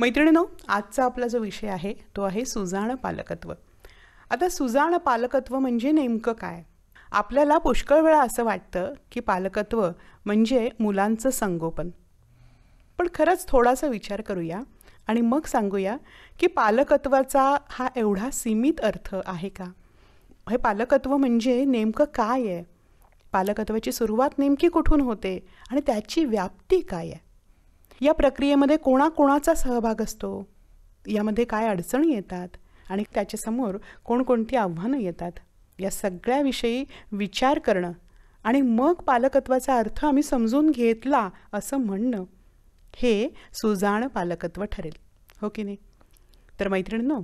मैत्रिणीनो आजचा आपला जो विषय आहे तो आहे सुजाण पालकत्व आता सुजाण पालकत्व म्हणजे नेमकं काय आपल्याला पुष्कळ वेळा असं वाटतं की पालकत्व म्हणजे मुलांचं संगोपन पण खरंच थोडासा विचार करूया आणि मग सांगूया की पालकत्वाचा हा एवढा सीमित अर्थ आहे का हे पालकत्व म्हणजे नेमकं काय आहे पालकत्वाची सुरुवात नेमकी कुठून होते आणि त्याची व्याप्ती काय आहे या प्रक्रियेमध्ये कोणाकोणाचा सहभाग असतो यामध्ये काय अडचणी येतात आणि त्याच्यासमोर कोणकोणती आव्हानं येतात या सगळ्याविषयी विचार करणं आणि मग पालकत्वाचा अर्थ आम्ही समजून घेतला असं म्हणणं हे सुजाण पालकत्व ठरेल हो की नाही तर मैत्रिणींनो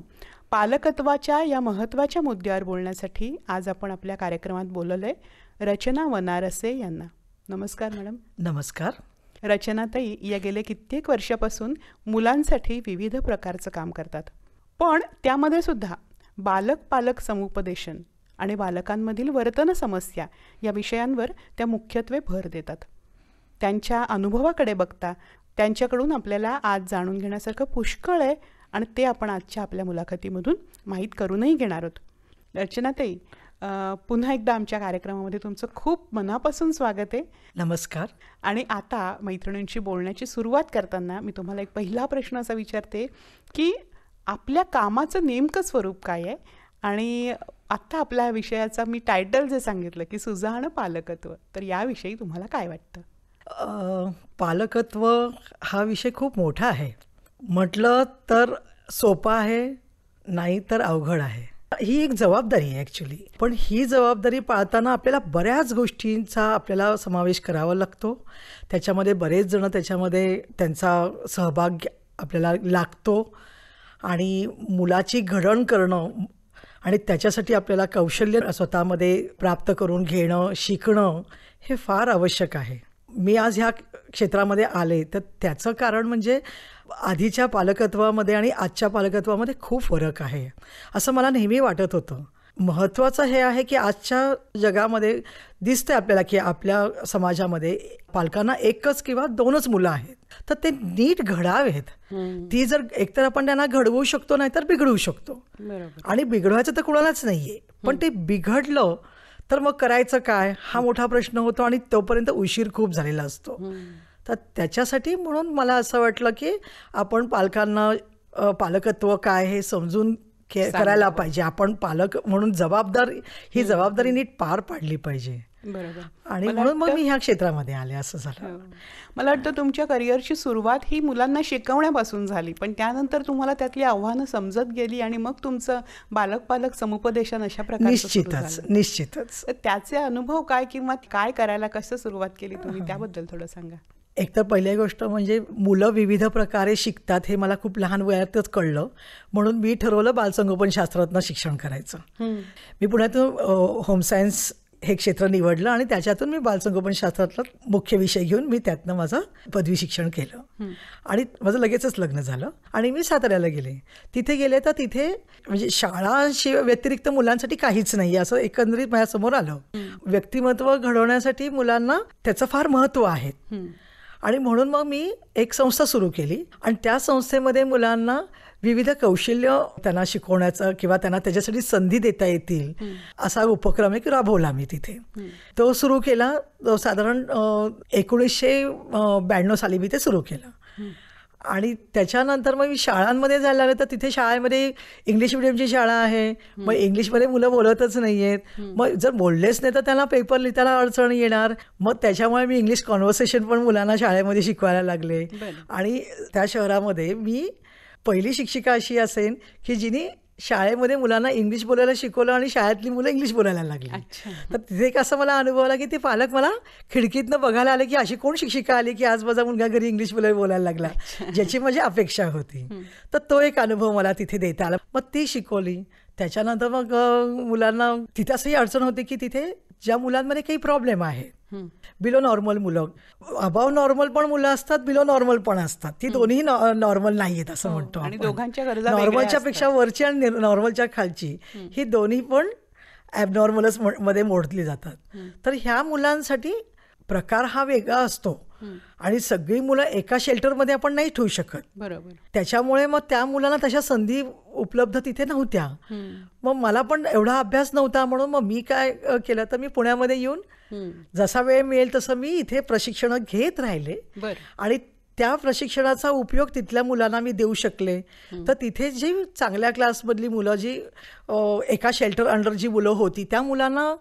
पालकत्वाच्या या महत्त्वाच्या मुद्द्यावर बोलण्यासाठी आज आपण आपल्या कार्यक्रमात बोललं आहे रचना वनारसे यांना नमस्कार मॅडम नमस्कार रचनाताई या गेले कित्येक वर्षापासून मुलांसाठी विविध प्रकारचं काम करतात पण त्यामध्ये सुद्धा बालक पालक समुपदेशन आणि बालकांमधील वर्तन समस्या या विषयांवर त्या मुख्यत्वे भर देतात त्यांच्या अनुभवाकडे बघता त्यांच्याकडून आपल्याला आज जाणून घेण्यासारखं पुष्कळ आहे आणि ते आपण आजच्या आपल्या मुलाखतीमधून माहीत करूनही घेणार आहोत रचनाताई पुन्हा एकदा आमच्या कार्यक्रमामध्ये तुमचं खूप मनापासून स्वागत आहे नमस्कार आणि आता मैत्रिणींशी बोलण्याची सुरुवात करताना मी तुम्हाला एक पहिला प्रश्न असा विचारते की आपल्या कामाचं नेमकं स्वरूप काय आहे आणि आत्ता आपल्या विषयाचा मी टायटल जे सांगितलं की सुजाण पालकत्व तर याविषयी तुम्हाला काय वाटतं पालकत्व हा विषय खूप मोठा आहे म्हटलं तर सोपा आहे नाही तर अवघड आहे ही एक जबाबदारी आहे ॲक्च्युली पण ही जबाबदारी पाळताना आपल्याला बऱ्याच गोष्टींचा आपल्याला समावेश करावा लागतो त्याच्यामध्ये बरेच जण त्याच्यामध्ये त्यांचा सहभाग आपल्याला लागतो आणि मुलाची घडण करणं आणि त्याच्यासाठी आपल्याला कौशल्य स्वतःमध्ये प्राप्त करून घेणं शिकणं हे फार आवश्यक आहे मी आज ह्या क्षेत्रामध्ये आले तर त्याचं कारण म्हणजे आधीच्या पालकत्वामध्ये आणि आजच्या पालकत्वामध्ये खूप फरक आहे असं मला नेहमी वाटत होतं महत्त्वाचं हे आहे की आजच्या जगामध्ये दिसतंय आपल्याला की आपल्या समाजामध्ये पालकांना एकच किंवा दोनच मुलं आहेत तर ते नीट घडावेत ती जर एकतर आपण त्यांना घडवू शकतो नाहीतर बिघडवू शकतो आणि बिघडवायचं तर कुणालाच नाहीये पण ते बिघडलं तर मग करायचं काय हा मोठा प्रश्न होतो आणि तोपर्यंत उशीर खूप झालेला असतो तर त्याच्यासाठी म्हणून मला असं वाटलं की आपण पालकांना पालकत्व काय हे समजून करायला पाहिजे आपण पालक म्हणून जबाबदारी ही जबाबदारी नीट पार पाडली पाहिजे बरोबर आणि म्हणून मग मी ह्या क्षेत्रामध्ये आले असं झालं हो. मला वाटतं तुमच्या करिअरची सुरुवात ही मुलांना शिकवण्यापासून झाली पण त्यानंतर तुम्हाला त्यातली आव्हानं समजत गेली आणि मग तुमचं बालक पालक समुपदेशन अशा प्रकारे निश्चितच निश्चितच त्याचे अनुभव काय किंवा काय करायला कसं सुरुवात केली तुम्ही त्याबद्दल थोडं सांगा एकतर पहिली गोष्ट म्हणजे मुलं विविध प्रकारे शिकतात हे मला खूप लहान वयातच कळलं म्हणून मी ठरवलं बालसंगोपन शास्त्रातनं शिक्षण करायचं मी पुण्यातून होम सायन्स हे क्षेत्र निवडलं आणि त्याच्यातून मी बालसंगोपन शास्त्रातला मुख्य विषय घेऊन मी त्यातनं माझं पदवी शिक्षण केलं आणि माझं लगेचच लग्न झालं आणि मी साताऱ्याला गेले तिथे गेले तर तिथे म्हणजे शाळाशिवाय व्यतिरिक्त मुलांसाठी काहीच नाही असं एकंदरीत माझ्यासमोर आलं व्यक्तिमत्व घडवण्यासाठी मुलांना त्याचं फार महत्व आहे आणि म्हणून मग मी एक संस्था सुरू केली आणि त्या संस्थेमध्ये मुलांना विविध कौशल्य त्यांना शिकवण्याचं किंवा त्यांना त्याच्यासाठी संधी देता येतील असा उपक्रम एक राबवला मी तिथे तो सुरू केला साधारण एकोणीसशे ब्याण्णव साली मी ते सुरू केलं आणि त्याच्यानंतर मग मी शाळांमध्ये जायला लागले तर तिथे शाळेमध्ये इंग्लिश मिडियमची शाळा आहे मग इंग्लिशमध्ये मुलं बोलतच नाही आहेत मग जर बोललेच नाही तर त्यांना पेपर लिहिताना अडचण येणार मग त्याच्यामुळे मी इंग्लिश कॉन्व्हर्सेशन पण मुलांना शाळेमध्ये शिकवायला लागले आणि त्या शहरामध्ये मी पहिली शिक्षिका अशी असेन की जिने शाळेमध्ये मुलांना इंग्लिश बोलायला शिकवलं आणि शाळेतली मुलं इंग्लिश बोलायला लागली तर तिथे एक असं मला अनुभव आला की ते पालक मला खिडकीतनं बघायला आले की अशी कोण शिक्षिका आली की आज माझा मुलगा घरी इंग्लिश बोलायला बोलायला लागला ज्याची माझी अपेक्षा होती तर तो एक अनुभव मला तिथे देता आला मग ती शिकवली त्याच्यानंतर मग मुलांना तिथे असंही अडचण होती की तिथे ज्या मुलांमध्ये काही प्रॉब्लेम आहे बिलो नॉर्मल मुलं अभाव नॉर्मल पण मुलं असतात बिलो नॉर्मल पण असतात ती दोन्ही नॉर्मल नाही आहेत असं हो. म्हणतो दोघांच्या नॉर्मलच्या पेक्षा वरची आणि नॉर्मलच्या खालची ही दोन्ही पण ॲबनॉर्मलच मध्ये मोडली जातात तर ह्या मुलांसाठी प्रकार हा वेगळा असतो आणि सगळी मुलं एका शेल्टरमध्ये आपण नाही ठेवू शकत बरोबर त्याच्यामुळे मग त्या मुलांना तशा संधी उपलब्ध तिथे नव्हत्या मग मला पण एवढा अभ्यास नव्हता म्हणून मग मी काय केलं तर मी पुण्यामध्ये येऊन जसा वेळ मिळेल तसं मी इथे प्रशिक्षण घेत राहिले आणि त्या प्रशिक्षणाचा उपयोग तिथल्या मुलांना मी देऊ शकले तर तिथे जी चांगल्या क्लासमधली मुलं जी एका शेल्टर अंडर जी मुलं होती त्या मुलांना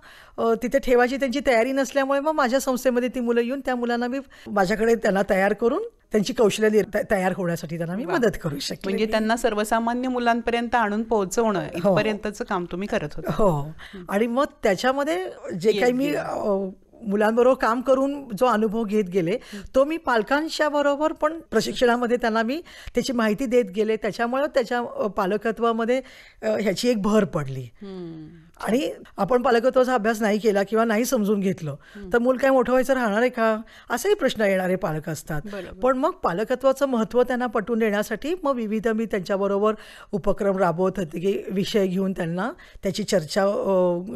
तिथे ठेवायची त्यांची तयारी नसल्यामुळे मग माझ्या संस्थेमध्ये ती मुलं येऊन त्या मुलांना मी माझ्याकडे त्यांना तयार करून त्यांची कौशल्य तयार होण्यासाठी त्यांना मी मदत करू शकते म्हणजे त्यांना सर्वसामान्य मुलांपर्यंत आणून पोहोचवणं हो. इथपर्यंतचं काम तुम्ही करत होता हो आणि मग त्याच्यामध्ये जे काही मी मुलांबरोबर काम करून जो अनुभव घेत गेले तो मी पालकांच्या बरोबर पण प्रशिक्षणामध्ये त्यांना मी त्याची माहिती देत गेले त्याच्यामुळं त्याच्या पालकत्वामध्ये ह्याची एक भर पडली आणि आपण पालकत्वाचा अभ्यास नाही केला किंवा नाही समजून घेतलं तर मूल काय मोठं व्हायचं राहणार आहे का असेही प्रश्न येणारे पालक असतात पण मग पालकत्वाचं महत्त्व त्यांना पटवून देण्यासाठी मग विविध मी त्यांच्याबरोबर उपक्रम राबवत होते की विषय घेऊन त्यांना त्याची चर्चा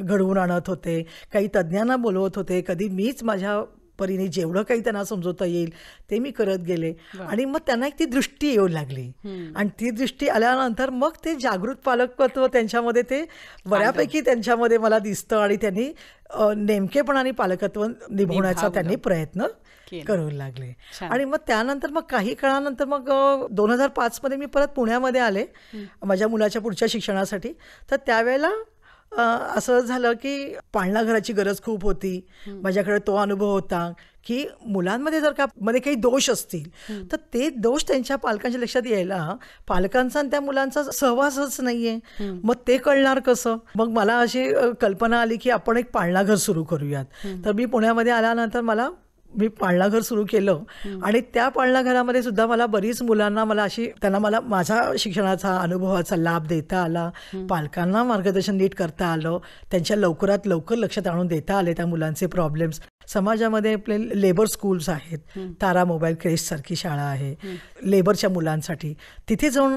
घडवून आणत होते काही तज्ज्ञांना बोलवत होते कधी मीच माझ्या परीने जेवढं काही त्यांना समजवता येईल ते मी करत गेले आणि मग त्यांना एक ती दृष्टी येऊ लागली आणि ती दृष्टी आल्यानंतर मग ते जागृत पालकत्व त्यांच्यामध्ये ते बऱ्यापैकी त्यांच्यामध्ये मला दिसतं आणि त्यांनी नेमकेपणाने पालकत्व निभवण्याचा त्यांनी प्रयत्न करू लागले आणि मग त्यानंतर मग काही काळानंतर मग दोन हजार पाचमध्ये मी परत पुण्यामध्ये आले माझ्या मुलाच्या पुढच्या शिक्षणासाठी तर त्यावेळेला असं झालं की पाळणा घराची गरज खूप होती माझ्याकडे तो अनुभव होता की मुलांमध्ये जर का मध्ये काही दोष असतील तर ते दोष त्यांच्या पालकांच्या लक्षात यायला पालकांचा आणि त्या मुलांचा सहवासच नाहीये मग ते कळणार कसं मग मला अशी कल्पना आली की आपण एक पाळणाघर सुरू करूयात तर मी पुण्यामध्ये आल्यानंतर मला मी पाळणाघर सुरू केलं आणि त्या पाळणाघरामध्ये सुद्धा मला बरीच मुलांना मला अशी त्यांना मला माझ्या शिक्षणाचा अनुभवाचा लाभ देता आला पालकांना मार्गदर्शन नीट करता आलं त्यांच्या लवकरात लवकर लक्षात आणून देता आले त्या मुलांचे प्रॉब्लेम्स समाजामध्ये आपले लेबर स्कूल्स आहेत तारा मोबाईल क्रेश सारखी शाळा आहे लेबरच्या मुलांसाठी तिथे जाऊन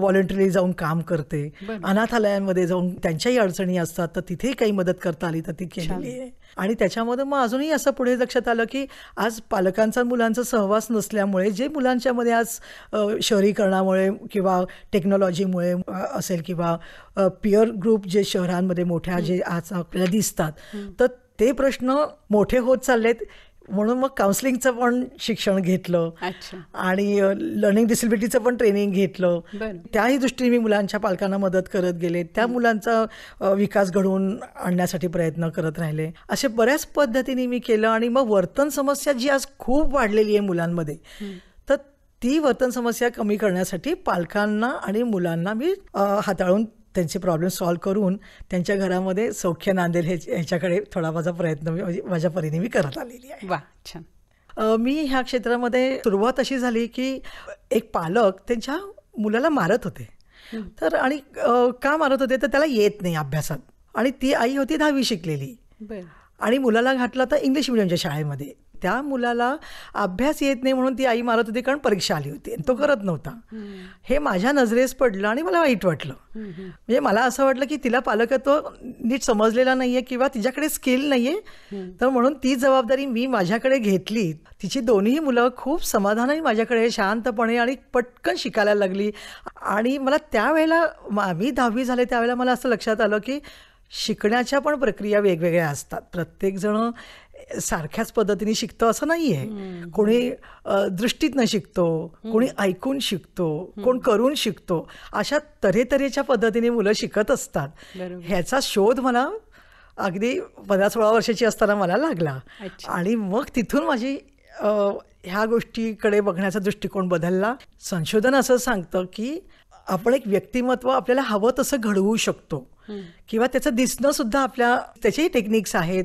व्हॉलेंटरी जाऊन काम करते अनाथालयांमध्ये जाऊन त्यांच्याही अडचणी असतात तर तिथेही काही मदत करता आली तर ती केलेली आहे आणि त्याच्यामध्ये मग अजूनही असं पुढे लक्षात आलं की आज पालकांचा मुलांचा सहवास नसल्यामुळे जे मुलांच्यामध्ये आज शहरीकरणामुळे किंवा टेक्नॉलॉजीमुळे असेल किंवा पिअर ग्रुप जे शहरांमध्ये मोठ्या जे आज आपल्याला दिसतात तर ते प्रश्न मोठे होत चाललेत म्हणून मग काउन्सिलिंगचं पण शिक्षण घेतलं आणि लर्निंग डिसेबिलिटीचं पण ट्रेनिंग घेतलं त्याही दृष्टीने मी मुलांच्या पालकांना मदत करत गेले त्या मुलांचा विकास घडवून आणण्यासाठी प्रयत्न करत राहिले असे बऱ्याच पद्धतीने मी केलं आणि मग वर्तन समस्या जी आज खूप वाढलेली आहे मुलांमध्ये तर ती वर्तन समस्या कमी करण्यासाठी पालकांना आणि मुलांना मी हाताळून त्यांचे प्रॉब्लेम सॉल्व करून त्यांच्या घरामध्ये सौख्य नांदेल हे ह्याच्याकडे थोडा माझा प्रयत्न म्हणजे माझ्या परीने मी करत आलेली आहे वा छान मी ह्या क्षेत्रामध्ये सुरुवात अशी झाली की एक पालक त्यांच्या मुलाला मारत होते तर आणि का मारत होते तर त्याला येत नाही अभ्यासात आणि ती आई होती दहावी शिकलेली आणि मुलाला घातला तर इंग्लिश मिडियमच्या शाळेमध्ये त्या मुलाला अभ्यास येत नाही म्हणून ती आई मारत होती कारण परीक्षा आली होती तो करत नव्हता हे माझ्या नजरेस पडलं आणि मला वाईट वाटलं म्हणजे मला असं वाटलं की तिला पालकत्व नीट समजलेला नाहीये किंवा तिच्याकडे स्किल नाहीये तर म्हणून ती जबाबदारी मी माझ्याकडे घेतली तिची दोन्ही मुलं खूप समाधानाने माझ्याकडे शांतपणे आणि पटकन शिकायला लागली आणि मला त्यावेळेला मी दहावी झाले त्यावेळेला मला असं लक्षात आलं की शिकण्याच्या पण प्रक्रिया वेगवेगळ्या असतात प्रत्येकजण सारख्याच पद्धतीने शिकतो असं नाही आहे कोणी दृष्टीतनं शिकतो कोणी ऐकून शिकतो कोण करून शिकतो अशा तऱ्हेतऱ्हेच्या पद्धतीने मुलं शिकत असतात ह्याचा शोध मला अगदी पंधरा सोळा वर्षाची असताना मला लागला आणि मग तिथून माझी ह्या गोष्टीकडे बघण्याचा दृष्टिकोन बदलला संशोधन असं सांगतं की आपण एक व्यक्तिमत्व आपल्याला हवं तसं घडवू शकतो किंवा त्याचं दिसणं सुद्धा आपल्या त्याचेही टेक्निक्स आहेत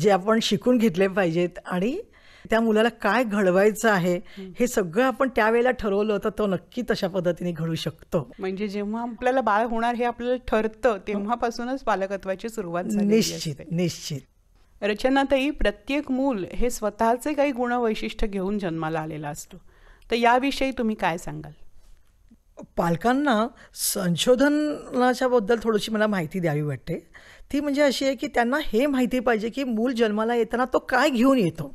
जे आपण शिकून घेतले पाहिजेत आणि त्या मुलाला काय घडवायचं आहे हे सगळं आपण त्यावेळेला ठरवलं तर तो नक्की तशा पद्धतीने घडू शकतो म्हणजे जेव्हा आपल्याला बाळ होणार हे आपल्याला ठरतं तेव्हापासूनच पालकत्वाची सुरुवात निश्चित निश्चित रचनातही प्रत्येक मूल हे स्वतःचे काही गुण वैशिष्ट्य घेऊन जन्माला आलेला असतो तर याविषयी तुम्ही काय सांगाल पालकांना बद्दल थोडीशी मला माहिती द्यावी वाटते ती म्हणजे अशी आहे की त्यांना हे माहिती पाहिजे की मूल जन्माला येताना तो काय घेऊन येतो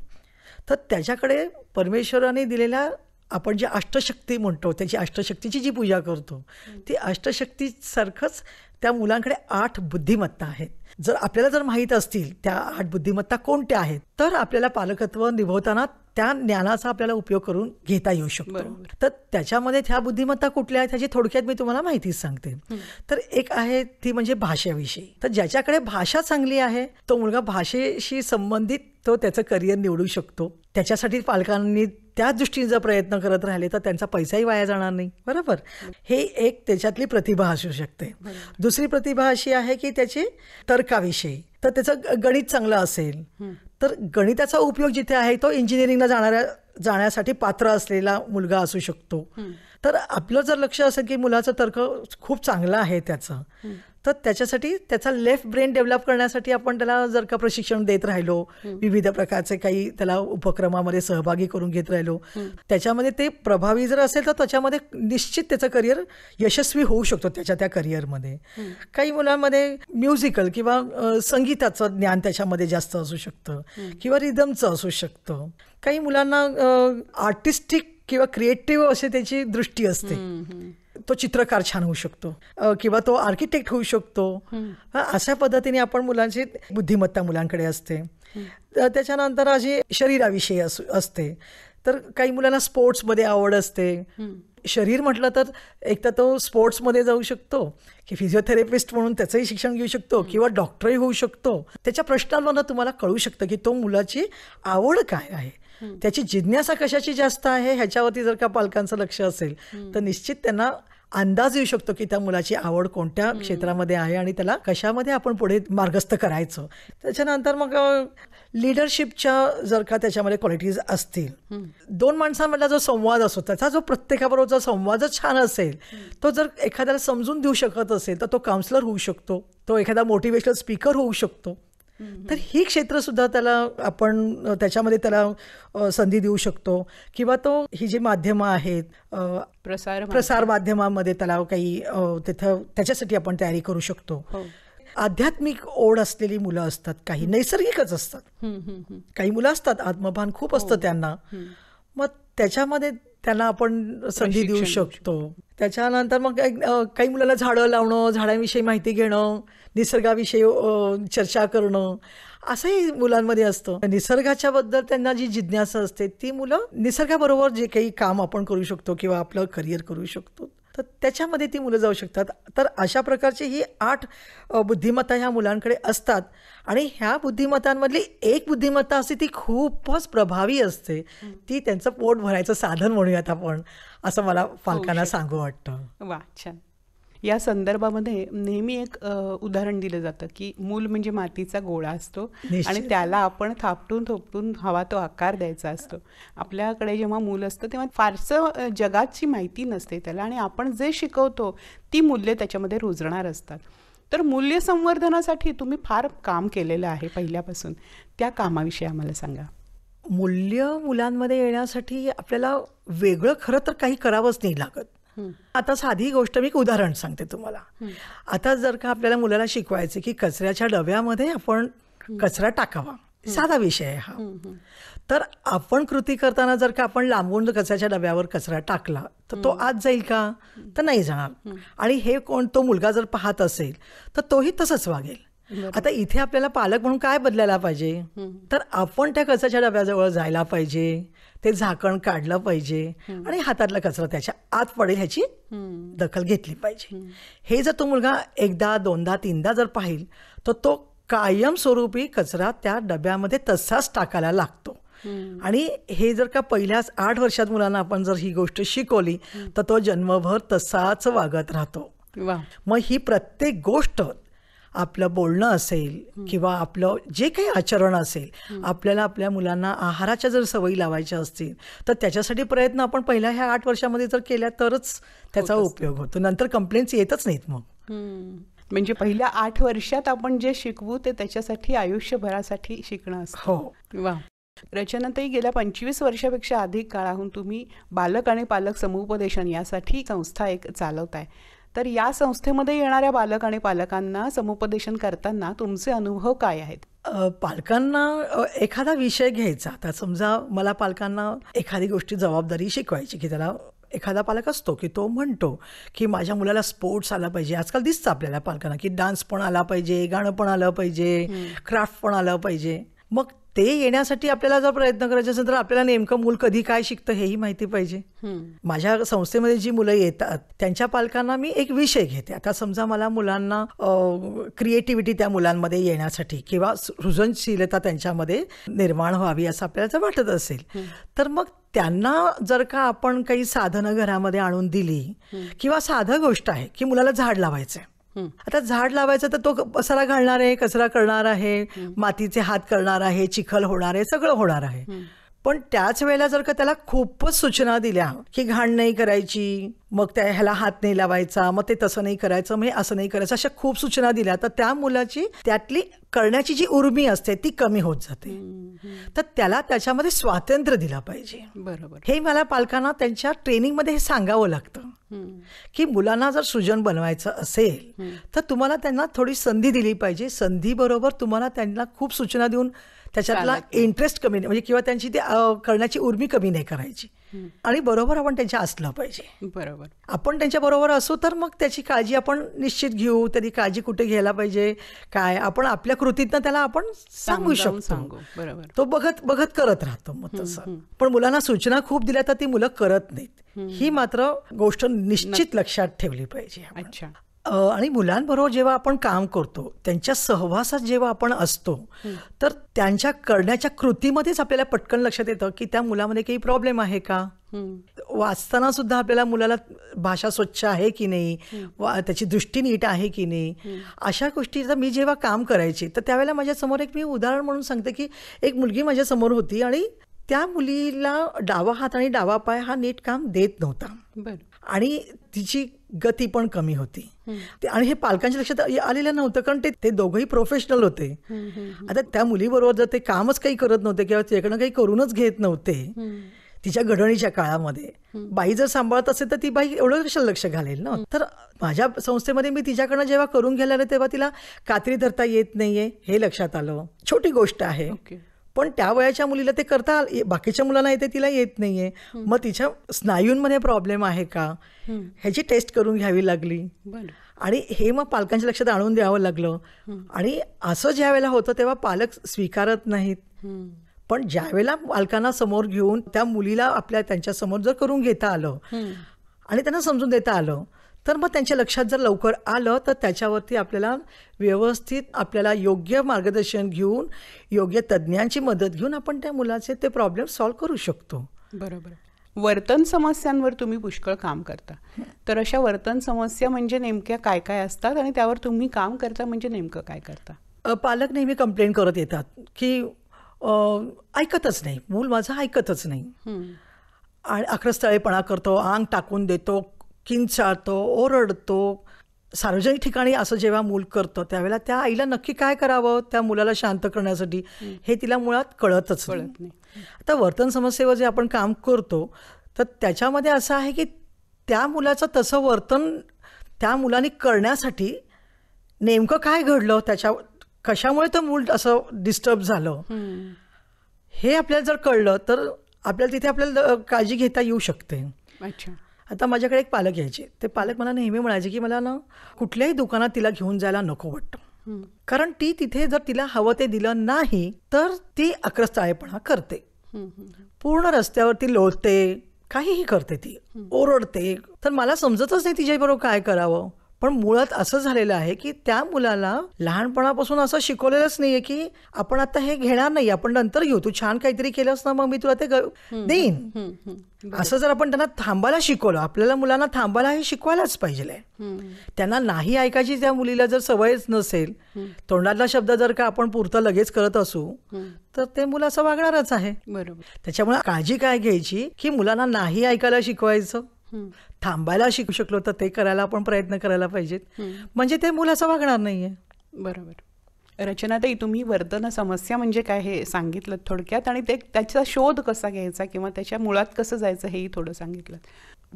तर त्याच्याकडे परमेश्वराने दिलेल्या आपण जे अष्टशक्ती म्हणतो त्याची अष्टशक्तीची जी पूजा करतो ती अष्टशक्तीसारखंच त्या मुलांकडे आठ बुद्धिमत्ता आहेत जर आपल्याला जर माहीत असतील त्या आठ बुद्धिमत्ता कोणत्या आहेत तर आपल्याला पालकत्व निभवताना त्या ज्ञानाचा आपल्याला उपयोग करून घेता येऊ शकतो तर त्याच्यामध्ये त्या बुद्धिमत्ता कुठल्या आहेत त्याची थोडक्यात मी तुम्हाला माहिती सांगते तर एक आहे ती म्हणजे भाषेविषयी तर ज्याच्याकडे भाषा चांगली आहे तो मुलगा भाषेशी संबंधित तो त्याचं करिअर निवडू शकतो त्याच्यासाठी पालकांनी त्याच दृष्टीने जर प्रयत्न करत राहिले तर त्यांचा पैसाही वाया जाणार नाही बरोबर हे एक त्याच्यातली प्रतिभा असू शकते दुसरी प्रतिभा अशी आहे की त्याची तर्काविषयी तर त्याचं गणित चांगलं असेल तर गणिताचा उपयोग जिथे आहे तो इंजिनिअरिंगला जाणाऱ्या जाण्यासाठी पात्र असलेला मुलगा असू शकतो तर आपलं जर लक्ष असेल की मुलाचं तर्क खूप चांगलं आहे त्याचं तर त्याच्यासाठी त्याचा लेफ्ट ब्रेन डेव्हलप करण्यासाठी आपण त्याला जर का प्रशिक्षण देत राहिलो विविध प्रकारचे काही त्याला उपक्रमामध्ये सहभागी करून घेत राहिलो त्याच्यामध्ये ते प्रभावी जर असेल तर त्याच्यामध्ये निश्चित त्याचं करिअर यशस्वी होऊ शकतो त्याच्या त्या करिअरमध्ये काही मुलांमध्ये म्युझिकल किंवा संगीताचं ज्ञान त्याच्यामध्ये जास्त असू शकतं किंवा रिदमचं असू शकतं काही मुलांना आर्टिस्टिक किंवा क्रिएटिव्ह असे त्याची दृष्टी असते तो चित्रकार छान होऊ शकतो किंवा तो आर्किटेक्ट होऊ शकतो अशा पद्धतीने आपण मुलांची बुद्धिमत्ता मुलांकडे असते त्याच्यानंतर अशी शरीराविषयी असते तर काही मुलांना स्पोर्ट्समध्ये आवड असते शरीर म्हटलं तर एक तर तो स्पोर्ट्समध्ये जाऊ शकतो की फिजिओथेरपिस्ट म्हणून त्याचंही शिक्षण घेऊ शकतो किंवा डॉक्टरही होऊ शकतो त्याच्या प्रश्नांवरनं तुम्हाला कळू शकतं की तो मुलाची आवड काय आहे त्याची जिज्ञासा कशाची जास्त आहे ह्याच्यावरती जर का पालकांचं लक्ष असेल तर निश्चित त्यांना अंदाज येऊ शकतो की त्या मुलाची आवड कोणत्या क्षेत्रामध्ये आहे आणि त्याला कशामध्ये आपण पुढे मार्गस्थ करायचं त्याच्यानंतर मग लिडरशिपच्या जर का त्याच्यामध्ये क्वालिटीज असतील दोन माणसांमधला जो संवाद असतो त्याचा जो प्रत्येकाबरोबर जो संवाद छान असेल तो जर एखाद्याला समजून देऊ शकत असेल तर तो काउन्सलर होऊ शकतो तो एखादा मोटिवेशनल स्पीकर होऊ शकतो तर ही क्षेत्र सुद्धा त्याला आपण त्याच्यामध्ये त्याला संधी देऊ शकतो किंवा तो ही जी माध्यमं आहेत प्रसार प्रसार माध्यमामध्ये त्याला काही तिथं त्याच्यासाठी आपण तयारी करू शकतो हो. आध्यात्मिक ओढ असलेली मुलं असतात काही नैसर्गिकच असतात काही मुलं असतात आत्मभान खूप हो. असतं त्यांना मग त्याच्यामध्ये त्यांना आपण संधी देऊ शकतो त्याच्यानंतर मग काही मुलांना झाडं लावणं झाडांविषयी माहिती घेणं निसर्गाविषयी चर्चा करणं असंही मुलांमध्ये असतं निसर्गाच्या बद्दल त्यांना जी जिज्ञासा असते ती मुलं निसर्गाबरोबर जे काही काम आपण करू शकतो किंवा आपलं करिअर करू शकतो तर त्याच्यामध्ये ती मुलं जाऊ शकतात तर अशा प्रकारची ही आठ बुद्धिमत्ता ह्या मुलांकडे असतात आणि ह्या बुद्धिमत्तांमधली एक बुद्धिमत्ता असते ती खूपच प्रभावी असते ती त्यांचं पोट भरायचं साधन म्हणूयात आपण असं मला हो, पालकांना सांगू वाटतं वा छान या संदर्भामध्ये नेहमी एक उदाहरण दिलं जातं की मूल म्हणजे मातीचा गोळा असतो आणि त्याला आपण थापटून थोपटून हवा तो आकार द्यायचा असतो आपल्याकडे जेव्हा मूल असतं तेव्हा फारसं जगाची माहिती नसते त्याला आणि आपण जे शिकवतो ती मूल्य त्याच्यामध्ये रुजणार असतात तर मूल्य संवर्धनासाठी तुम्ही फार काम केलेलं आहे पहिल्यापासून त्या कामाविषयी आम्हाला सांगा मूल्य मुलांमध्ये येण्यासाठी आपल्याला वेगळं खरं तर काही करावंच नाही लागत आता साधी गोष्ट मी एक उदाहरण सांगते तुम्हाला आता जर का आपल्याला मुलाला शिकवायचं की कचऱ्याच्या डब्यामध्ये आपण कचरा टाकावा साधा विषय आहे हा तर आपण कृती करताना जर का आपण लांबून कचऱ्याच्या डब्यावर कचरा टाकला तर तो आत जाईल का तर नाही जाणार आणि हे कोण तो मुलगा जर पाहत असेल तर तोही तसंच वागेल आता इथे आपल्याला पालक म्हणून काय बदलायला पाहिजे तर आपण त्या कचऱ्याच्या डब्याजवळ जायला पाहिजे ते झाकण काढलं पाहिजे आणि हातातला कचरा त्याच्या आत पडेल ह्याची दखल घेतली पाहिजे हे जर तो मुलगा एकदा दोनदा तीनदा जर पाहिल तर तो, कायमस्वरूपी कचरा त्या डब्यामध्ये तसाच टाकायला लागतो आणि हे जर का पहिल्याच आठ वर्षात मुलांना आपण जर ही गोष्ट शिकवली तर तो जन्मभर तसाच वागत राहतो मग ही प्रत्येक गोष्ट आपलं बोलणं असेल किंवा आपलं जे काही आचरण असेल आपल्याला आपल्या मुलांना आहाराच्या जर सवयी लावायच्या असतील तर त्याच्यासाठी प्रयत्न आपण पहिल्या ह्या आठ वर्षामध्ये जर केल्या तरच त्याचा उपयोग होतो नंतर कंप्लेंट्स येतच नाहीत मग म्हणजे पहिल्या आठ वर्षात आपण जे शिकवू ते त्याच्यासाठी आयुष्यभरासाठी शिकणं असतं हो वा रचनातही गेल्या पंचवीस वर्षापेक्षा अधिक काळाहून तुम्ही बालक आणि पालक समुपदेशन यासाठी संस्था एक चालवताय तर या संस्थेमध्ये येणाऱ्या बालक आणि पालकांना समुपदेशन करताना तुमचे अनुभव काय आहेत पालकांना एखादा विषय घ्यायचा आता समजा मला पालकांना एखादी गोष्टी जबाबदारी शिकवायची की त्याला एखादा पालक असतो की तो म्हणतो की माझ्या मुलाला स्पोर्ट्स आला पाहिजे आजकाल दिसतं आपल्याला पालकांना की डान्स पण आला पाहिजे गाणं पण आलं पाहिजे क्राफ्ट पण आलं पाहिजे मग ते येण्यासाठी आपल्याला जर प्रयत्न करायचे असेल तर आपल्याला नेमकं मूल कधी काय शिकतं हेही माहिती पाहिजे माझ्या संस्थेमध्ये जी मुलं येतात त्यांच्या पालकांना मी एक विषय घेते आता समजा मला मुलांना क्रिएटिव्हिटी त्या मुलांमध्ये येण्यासाठी किंवा सृजनशीलता त्यांच्यामध्ये निर्माण व्हावी असं आपल्याला जर वाटत असेल तर मग त्यांना जर का आपण काही साधनं घरामध्ये आणून दिली किंवा साधं गोष्ट आहे की मुलाला झाड लावायचं आता झाड लावायचं तर तो पसारा घालणार आहे कचरा करणार आहे मातीचे हात करणार आहे चिखल होणार आहे सगळं होणार आहे पण त्याच वेळेला जर का त्याला खूपच सूचना दिल्या की घाण नाही करायची मग त्या ह्याला हात नाही लावायचा मग ते तसं नाही करायचं मग असं नाही करायचं अशा खूप सूचना दिल्या तर त्या मुलाची त्यातली करण्याची जी उर्मी असते ती कमी होत जाते तर त्याला त्याच्यामध्ये स्वातंत्र्य दिला पाहिजे बरोबर हे मला पालकांना त्यांच्या ट्रेनिंगमध्ये हे सांगावं लागतं की मुलांना जर सृजन बनवायचं असेल तर तुम्हाला त्यांना थोडी संधी दिली पाहिजे संधी बरोबर तुम्हाला त्यांना खूप सूचना देऊन त्याच्यातला इंटरेस्ट कमी नाही म्हणजे किंवा त्यांची ती करण्याची उर्मी कमी नाही करायची आणि बरोबर आपण त्यांच्या असलं पाहिजे बरोबर आपण त्यांच्या बरोबर असू तर मग त्याची काळजी आपण निश्चित घेऊ त्याची काळजी कुठे घ्यायला पाहिजे काय आपण आपल्या कृतीतनं त्याला आपण सांगू शकतो सांगू बरोबर तो बघत बघत करत राहतो मग तसं पण मुलांना सूचना खूप दिल्या तर ती मुलं करत नाहीत ही मात्र गोष्ट निश्चित लक्षात ठेवली पाहिजे अच्छा आणि मुलांबरोबर जेव्हा आपण काम करतो त्यांच्या सहवासात जेव्हा आपण असतो तर त्यांच्या करण्याच्या कृतीमध्येच आपल्याला पटकन लक्षात येतं की त्या मुलामध्ये काही प्रॉब्लेम आहे का वाचताना सुद्धा आपल्याला मुलाला भाषा स्वच्छ आहे की नाही वा त्याची दृष्टी नीट आहे की नाही अशा गोष्टी मी जेव्हा काम करायची तर त्यावेळेला माझ्यासमोर एक मी उदाहरण म्हणून सांगते की एक मुलगी माझ्यासमोर होती आणि त्या मुलीला डावा हात आणि डावा पाय हा नीट काम देत नव्हता बरं आणि तिची गती पण कमी होती आणि हे पालकांच्या लक्षात आलेलं नव्हतं कारण ते ते दोघंही प्रोफेशनल होते आता त्या मुलीबरोबर जर ते कामच काही करत नव्हते किंवा तिकडनं काही करूनच घेत नव्हते तिच्या घडणीच्या काळामध्ये बाई जर सांभाळत असेल तर ती बाई एवढं कशाला लक्ष घालेल ना तर माझ्या संस्थेमध्ये मी तिच्याकडनं जेव्हा करून घेणार तेव्हा तिला कात्री धरता येत नाहीये हे लक्षात आलं छोटी गोष्ट आहे पण त्या वयाच्या मुलीला ते करता बाकीच्या मुलांना येते तिला येत नाहीये मग तिच्या स्नायूंमध्ये प्रॉब्लेम आहे का ह्याची टेस्ट करून घ्यावी लागली आणि हे मग पालकांच्या लक्षात आणून द्यावं लागलं आणि असं ज्या वेळेला होतं तेव्हा पालक स्वीकारत नाहीत पण ज्या वेळेला पालकांना समोर घेऊन त्या मुलीला आपल्या त्यांच्या समोर जर करून घेता आलं आणि त्यांना समजून देता आलं तर मग त्यांच्या लक्षात जर लवकर आलं तर त्याच्यावरती आपल्याला व्यवस्थित आपल्याला योग्य मार्गदर्शन घेऊन योग्य तज्ज्ञांची मदत घेऊन आपण त्या मुलाचे ते प्रॉब्लेम सॉल्व्ह करू शकतो बरोबर वर्तन समस्यांवर तुम्ही पुष्कळ काम करता तर अशा वर्तन समस्या म्हणजे नेमक्या काय काय असतात आणि त्यावर तुम्ही काम करता म्हणजे नेमकं काय करता पालक नेहमी कंप्लेंट करत येतात की ऐकतच नाही मूल माझं ऐकतच नाही आणि स्थळेपणा करतो आंग टाकून देतो किंचाळतो ओरडतो सार्वजनिक ठिकाणी असं जेव्हा मूल करतं त्यावेळेला त्या आईला नक्की काय करावं त्या मुलाला शांत करण्यासाठी हे तिला मुळात कळतच नाही आता वर्तन समस्येवर जे आपण काम करतो तर त्याच्यामध्ये असं आहे की त्या मुलाचं तसं वर्तन त्या मुलाने करण्यासाठी नेमकं काय घडलं त्याच्या कशामुळे तर मूल असं डिस्टर्ब झालं हे आपल्याला जर कळलं तर आपल्याला तिथे आपल्याला काळजी घेता येऊ शकते अच्छा आता माझ्याकडे एक पालक यायचे ते पालक मला नेहमी म्हणायचे की मला ना कुठल्याही दुकानात तिला घेऊन जायला नको वाटतं कारण ती तिथे जर तिला हवं ते दिलं नाही तर ती अक्रस्ताळेपणा करते पूर्ण रस्त्यावरती लोळते काहीही करते ती ओरडते तर मला समजतच नाही तिच्याबरोबर काय करावं पण मुळात असं झालेलं आहे की त्या मुलाला लहानपणापासून असं शिकवलेलंच नाहीये की आपण आता हे घेणार नाही आपण नंतर घेऊ तू छान काहीतरी केलंस ना मग मी तुला ते देईन असं जर आपण त्यांना थांबायला शिकवलं आपल्याला मुलांना थांबायला हे शिकवायलाच पाहिजे त्यांना नाही ऐकायची त्या मुलीला जर सवयच नसेल तोंडातला शब्द जर का आपण पुरतं लगेच करत असू तर ते मुलं असं वागणारच आहे बरोबर त्याच्यामुळे काळजी काय घ्यायची की मुलांना नाही ऐकायला शिकवायचं थांबायला शिकू शकलो तर ते करायला आपण प्रयत्न करायला पाहिजेत म्हणजे ते मूल असं वागणार नाहीये बरोबर रचनाताई तुम्ही वर्तन समस्या म्हणजे काय हे सांगितलं थोडक्यात आणि ते त्याचा शोध कसा घ्यायचा किंवा त्याच्या मुळात कसं जायचं हेही थोडं सांगितलं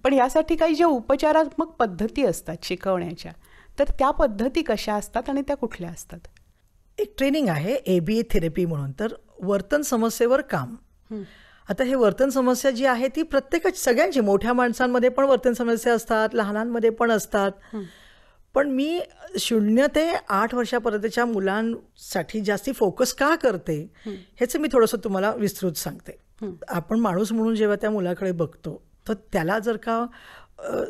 पण यासाठी काही ज्या उपचारात्मक पद्धती असतात शिकवण्याच्या तर त्या पद्धती कशा असतात आणि त्या कुठल्या असतात एक ट्रेनिंग आहे ए बी ए थेरपी म्हणून तर वर्तन समस्येवर काम आता हे वर्तन समस्या जी आहे ती प्रत्येकच सगळ्यांची मोठ्या माणसांमध्ये पण वर्तन समस्या असतात लहानांमध्ये पण असतात पण मी शून्य ते आठ वर्षापर्यंतच्या मुलांसाठी जास्ती फोकस का करते हेच मी थोडंसं तुम्हाला विस्तृत सांगते आपण माणूस म्हणून जेव्हा त्या मुलाकडे बघतो तर त्याला जर का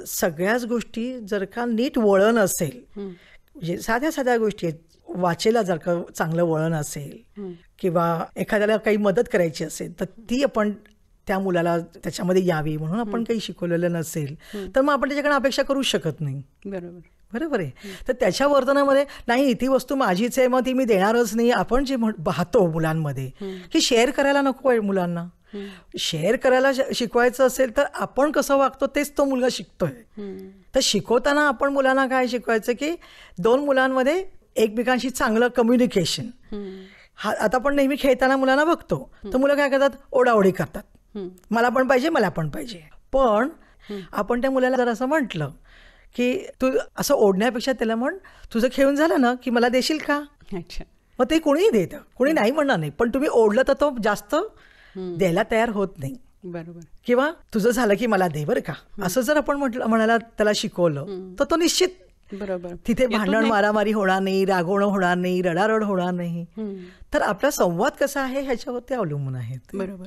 सगळ्याच गोष्टी जर का नीट वळण असेल म्हणजे साध्या साध्या गोष्टी आहेत वाचेला जर का चांगलं वळण असेल किंवा एखाद्याला काही मदत करायची असेल तर ती आपण त्या मुलाला त्याच्यामध्ये यावी म्हणून आपण काही शिकवलेलं नसेल तर मग आपण त्याच्याकडे अपेक्षा करू शकत नाही बरोबर बरोबर आहे तर त्याच्या वर्तनामध्ये नाही ती वस्तू माझीच आहे मग ती मी देणारच नाही आपण जे पाहतो मुलांमध्ये की शेअर करायला नको आहे मुलांना शेअर करायला शिकवायचं असेल तर आपण कसं वागतो तेच तो मुलगा शिकतोय तर शिकवताना आपण मुलांना काय शिकवायचं की दोन मुलांमध्ये एकमेकांशी चांगलं कम्युनिकेशन हा आता आपण नेहमी खेळताना मुलांना बघतो तर मुलं काय करतात ओढाओढी करतात मला पण पाहिजे मला पण पाहिजे पण आपण त्या मुलाला जर असं म्हटलं की तू असं ओढण्यापेक्षा त्याला म्हण तुझं खेळून झालं ना की मला देशील का अच्छा मग ते कोणीही देतं कोणी नाही म्हणणार नाही पण तुम्ही ओढलं तर तो जास्त द्यायला तयार होत नाही बरोबर किंवा तुझं झालं की मला दे बरं का असं जर आपण म्हटलं म्हणायला त्याला शिकवलं तर तो निश्चित बरोबर तिथे भांडण मारामारी होणार नाही रागवणं होणार नाही रडारड होणार नाही तर आपला संवाद कसा आहे ह्याच्यावरती अवलंबून आहे बरोबर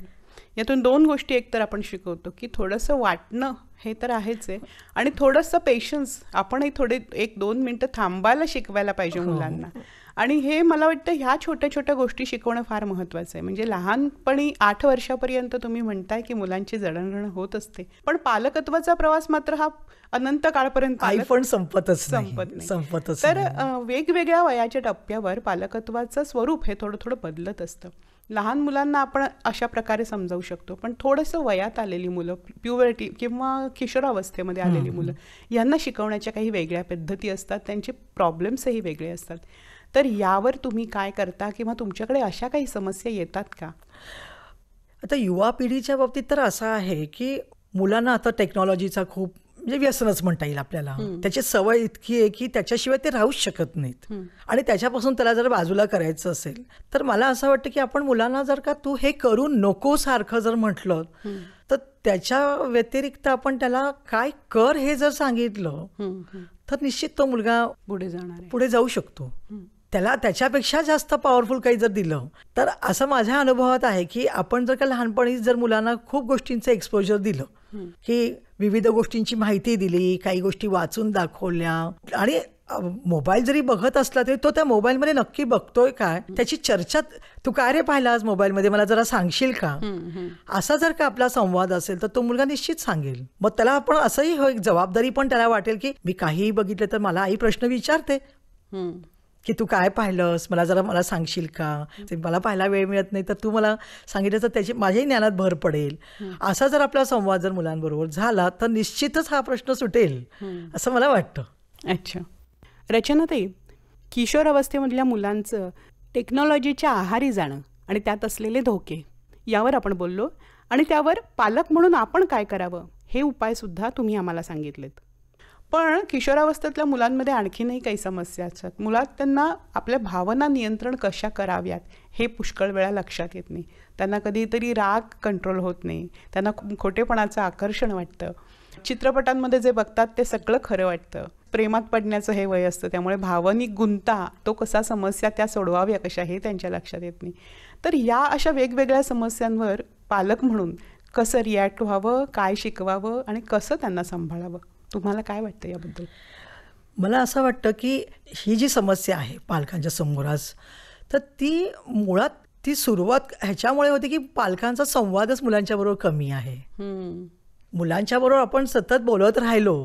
यातून दोन गोष्टी एकतर आपण शिकवतो की थोडंसं वाटणं हे तर आहेच आहे आणि थोडंसं पेशन्स आपणही थोडे एक दोन मिनटं थांबायला शिकवायला पाहिजे हो. मुलांना आणि हे मला वाटतं ह्या छोट्या छोट्या गोष्टी शिकवणं फार महत्वाचं आहे म्हणजे लहानपणी आठ वर्षापर्यंत तुम्ही म्हणताय की मुलांची जडणघडण होत असते पण पालकत्वाचा प्रवास मात्र हा अनंत काळपर्यंत पण संपतच संपत संपतच तर वेगवेगळ्या वयाच्या टप्प्यावर पालकत्वाचं स्वरूप हे थोडं थोडं बदलत असतं लहान मुलांना आपण अशा प्रकारे समजावू शकतो पण थोडंसं वयात आलेली मुलं प्युअरिटी किंवा किशोरावस्थेमध्ये आलेली मुलं यांना शिकवण्याच्या काही वेगळ्या पद्धती असतात त्यांचे प्रॉब्लेम्सही वेगळे असतात तर यावर तुम्ही काय करता किंवा तुमच्याकडे अशा काही समस्या येतात का आता युवा पिढीच्या बाबतीत तर असं आहे की मुलांना आता टेक्नॉलॉजीचा खूप म्हणजे व्यसनच म्हणता येईल आपल्याला त्याची सवय इतकी आहे की त्याच्याशिवाय ते राहूच शकत नाहीत आणि त्याच्यापासून त्याला जर बाजूला करायचं असेल तर मला असं वाटतं की आपण मुलांना जर का तू हे करू नको सारखं जर म्हटलं तर त्याच्या व्यतिरिक्त आपण त्याला काय कर हे जर सांगितलं तर निश्चित तो मुलगा पुढे जाणार पुढे जाऊ शकतो त्याला त्याच्यापेक्षा जास्त पॉवरफुल काही जर दिलं तर असं माझ्या अनुभवात आहे की आपण जर का लहानपणी जर मुलांना खूप गोष्टींचं एक्सपोजर दिलं की विविध गोष्टींची माहिती दिली काही गोष्टी वाचून दाखवल्या आणि मोबाईल जरी बघत असला तरी तो त्या मोबाईलमध्ये नक्की बघतोय काय त्याची चर्चा तू काय रे पाहिला आज मोबाईलमध्ये मला जरा सांगशील का असा जर का आपला संवाद असेल तर तो मुलगा निश्चित सांगेल मग त्याला आपण असंही हो एक जबाबदारी पण त्याला वाटेल की मी काहीही बघितलं तर मला आई प्रश्न विचारते की तू काय पाहिलंस मला जरा मला सांगशील का मला पाहायला वेळ मिळत नाही तर तू मला सांगितलं तर त्याची माझ्याही ज्ञानात भर पडेल असा जर आपला संवाद जर मुलांबरोबर झाला तर निश्चितच हा प्रश्न सुटेल असं मला वाटतं अच्छा रचनाताई किशोर अवस्थेमधल्या मुलांचं टेक्नॉलॉजीच्या आहारी जाणं आणि त्यात असलेले धोके यावर आपण बोललो आणि त्यावर पालक म्हणून आपण काय करावं हे उपायसुद्धा तुम्ही आम्हाला सांगितलेत पण किशोरावस्थेतल्या मुलांमध्ये आणखीनही काही समस्या असतात मुलात त्यांना आपल्या भावना नियंत्रण कशा कराव्यात हे पुष्कळ वेळा लक्षात येत नाही त्यांना कधीतरी राग कंट्रोल होत नाही त्यांना खोटेपणाचं आकर्षण वाटतं चित्रपटांमध्ये जे बघतात ते सगळं खरं वाटतं प्रेमात पडण्याचं हे वय असतं त्यामुळे भावनिक गुंता तो कसा समस्या त्या सोडवाव्या कशा हे त्यांच्या लक्षात येत नाही तर या अशा वेगवेगळ्या समस्यांवर पालक म्हणून कसं रिॲक्ट व्हावं काय शिकवावं आणि कसं त्यांना सांभाळावं तुम्हाला काय वाटतं याबद्दल मला असं वाटतं की ही जी समस्या आहे पालकांच्या समोर आज तर ती मुळात ती सुरुवात ह्याच्यामुळे होती की पालकांचा संवादच मुलांच्या बरोबर कमी आहे मुलांच्या बरोबर आपण सतत बोलत राहिलो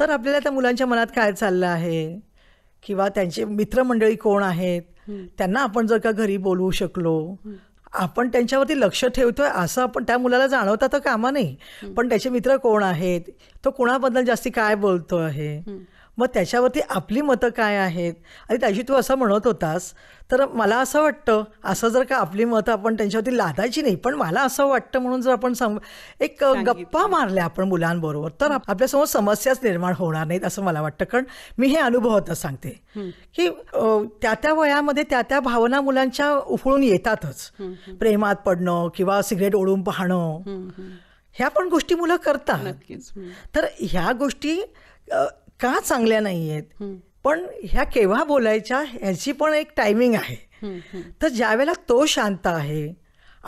तर आपल्याला त्या मुलांच्या मनात काय चाललं आहे किंवा त्यांचे मित्रमंडळी कोण आहेत त्यांना आपण जर का घरी बोलवू शकलो आपण त्यांच्यावरती लक्ष ठेवतोय असं आपण त्या मुलाला जाणवता तर कामा नाही पण त्याचे मित्र कोण आहेत तो कोणाबद्दल जास्ती काय बोलतो आहे मग त्याच्यावरती आपली मतं काय आहेत आणि त्याची तू असं म्हणत होतास तर मला असं वाटतं असं जर का आपली मतं आपण त्यांच्यावरती लादायची नाही पण मला असं वाटतं म्हणून जर आपण सम एक गप्पा मारल्या आपण मुलांबरोबर तर आपल्यासमोर समस्याच निर्माण होणार नाहीत असं मला वाटतं कारण मी हे अनुभवतच सांगते की त्या त्या वयामध्ये त्या त्या भावना मुलांच्या उफळून येतातच प्रेमात पडणं किंवा सिगरेट ओढून पाहणं ह्या पण गोष्टी मुलं करतात तर ह्या गोष्टी का चांगल्या नाही आहेत पण ह्या केव्हा बोलायच्या ह्याची पण एक टायमिंग आहे तर ज्यावेळेला तो शांत आहे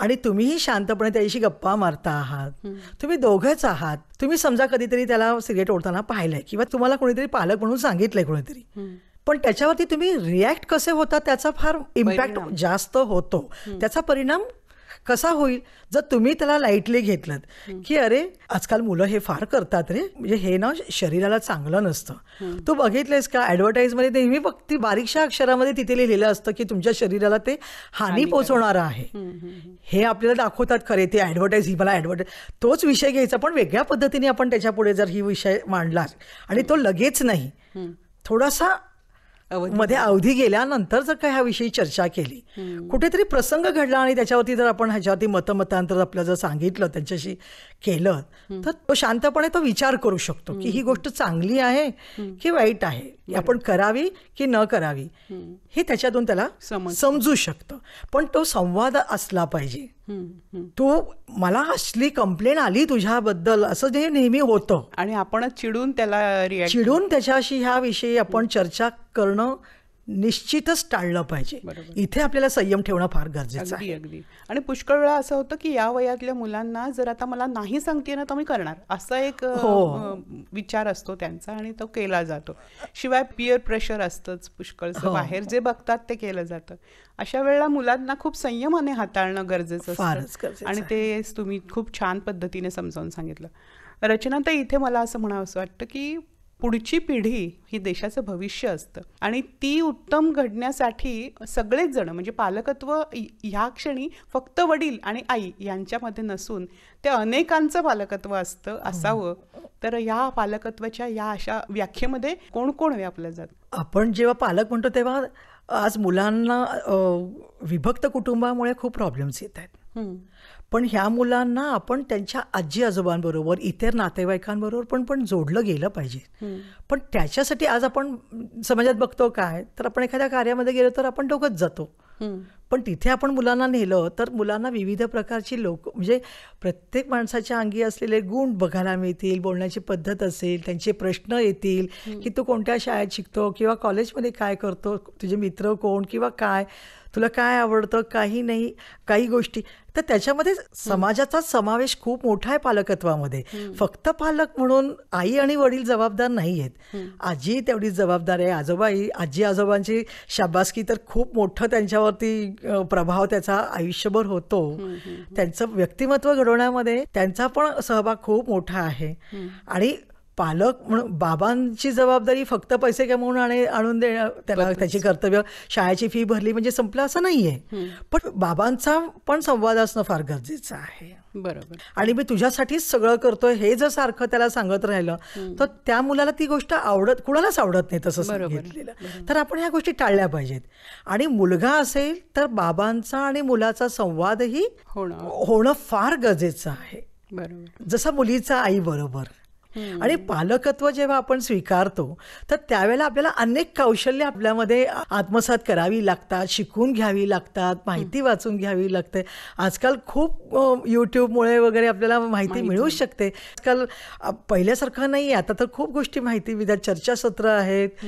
आणि तुम्हीही शांतपणे त्याच्याशी गप्पा मारता आहात तुम्ही दोघंच आहात तुम्ही समजा कधीतरी त्याला सिगरेट ओढताना पाहिलंय किंवा तुम्हाला कोणीतरी पालक म्हणून सांगितलंय कोणीतरी पण त्याच्यावरती तुम्ही रिॲक्ट कसे होता त्याचा फार इम्पॅक्ट जास्त होतो त्याचा परिणाम कसा होईल जर तुम्ही त्याला लाईटली घेतलं की अरे आजकाल मुलं हे फार करतात रे म्हणजे हे ना शरीराला चांगलं नसतं तू बघितलेस का ऍडव्हर्टाईजमध्ये नेहमी फक्त ती बारीकशा अक्षरामध्ये तिथे लिहिलेलं असतं की तुमच्या शरीराला ते हानी पोहोचवणार आहे हे आपल्याला दाखवतात खरे ते ऍडव्हर्टाईज ही मला ऍडव्हर्टाईज तोच विषय घ्यायचा पण वेगळ्या पद्धतीने आपण त्याच्या जर ही विषय मांडला आणि तो लगेच नाही थोडासा मध्ये अवधी गेल्यानंतर जर का ह्याविषयी चर्चा केली कुठेतरी प्रसंग घडला आणि त्याच्यावरती जर आपण ह्याच्यावरती मतमतांतर आपलं जर सांगितलं त्यांच्याशी केलं तर तो शांतपणे तो विचार करू शकतो की ही गोष्ट चांगली आहे की वाईट आहे आपण करावी की न करावी हे त्याच्यातून त्याला समजू शकतं पण तो संवाद असला पाहिजे तू मला असली कंप्लेंट आली तुझ्याबद्दल असं जे नेहमी होतं आणि आपण चिडून त्याला चिडून त्याच्याशी विषयी आपण चर्चा करणं निश्चितच टाळलं पाहिजे इथे आपल्याला संयम ठेवणं फार गरजेचं आहे अगदी आणि पुष्कळ वेळा असं होतं की या वयातल्या मुलांना जर आता मला नाही सांगते ना तर मी करणार असा एक हो। विचार असतो त्यांचा आणि तो केला जातो शिवाय पियर प्रेशर असतंच पुष्कळ हो. बाहेर जे बघतात ते केलं जातं अशा वेळेला मुलांना खूप संयमाने हाताळणं गरजेचं असतं आणि ते तुम्ही खूप छान पद्धतीने समजावून सांगितलं रचना तर इथे मला असं म्हणावं असं वाटतं की पुढची पिढी ही देशाचं भविष्य असतं आणि ती उत्तम घडण्यासाठी सगळेच जण म्हणजे पालकत्व ह्या क्षणी फक्त वडील आणि आई यांच्यामध्ये नसून ते अनेकांचं पालकत्व असतं असावं तर या पालकत्वाच्या या अशा व्याख्येमध्ये कोण कोण व्यापलं जात आपण जेव्हा पालक म्हणतो तेव्हा आज मुलांना विभक्त कुटुंबामुळे खूप प्रॉब्लेम्स येत आहेत पण ह्या मुलांना आपण त्यांच्या आजी आजोबांबरोबर इतर नातेवाईकांबरोबर पण पण जोडलं गेलं पाहिजे पण त्याच्यासाठी आज आपण समाजात बघतो काय तर आपण एखाद्या कार्यामध्ये गेलो तर आपण डोकंच जातो पण तिथे आपण मुलांना नेलं तर मुलांना विविध प्रकारची लोक म्हणजे प्रत्येक माणसाच्या अंगी असलेले गुण बघायला मिळतील बोलण्याची पद्धत असेल त्यांचे प्रश्न येतील की तू कोणत्या शाळेत शिकतो किंवा कॉलेजमध्ये काय करतो तुझे मित्र कोण किंवा काय तुला काय आवडतं काही नाही काही गोष्टी तर त्याच्यामध्ये समाजाचा समावेश खूप मोठा आहे पालकत्वामध्ये फक्त पालक म्हणून आई आणि वडील जबाबदार नाही आहेत आजी तेवढीच जबाबदार आहे आजोबा आजी आजोबांची शाबासकी तर खूप मोठं त्यांच्यावरती प्रभाव त्याचा आयुष्यभर होतो त्यांचं व्यक्तिमत्व घडवण्यामध्ये त्यांचा पण सहभाग खूप मोठा आहे आणि पालक म्हणून बाबांची जबाबदारी फक्त पैसे कमवून आणि आणून दे त्याला त्याची कर्तव्य शाळेची फी भरली म्हणजे संपलं असं नाही आहे पण बाबांचा पण संवाद असणं फार गरजेचं आहे बरोबर आणि मी तुझ्यासाठीच सगळं करतोय हे जर सारखं त्याला सांगत राहिलं तर त्या मुलाला ती गोष्ट आवडत कुणालाच आवडत नाही तसं सांगितलेलं तर आपण ह्या गोष्टी टाळल्या पाहिजेत आणि मुलगा असेल तर बाबांचा आणि मुलाचा संवादही होणं फार गरजेचं आहे बरोबर जसं मुलीचा आई बरोबर आणि पालकत्व जेव्हा आपण स्वीकारतो तर त्यावेळेला आपल्याला अनेक कौशल्य आपल्यामध्ये आत्मसात करावी लागतात शिकून घ्यावी लागतात माहिती वाचून घ्यावी लागते आजकाल खूप यूट्यूबमुळे वगैरे आपल्याला माहिती मिळू शकते आजकाल पहिल्यासारखं नाही आता तर खूप गोष्टी माहिती विद्या चर्चासत्र आहेत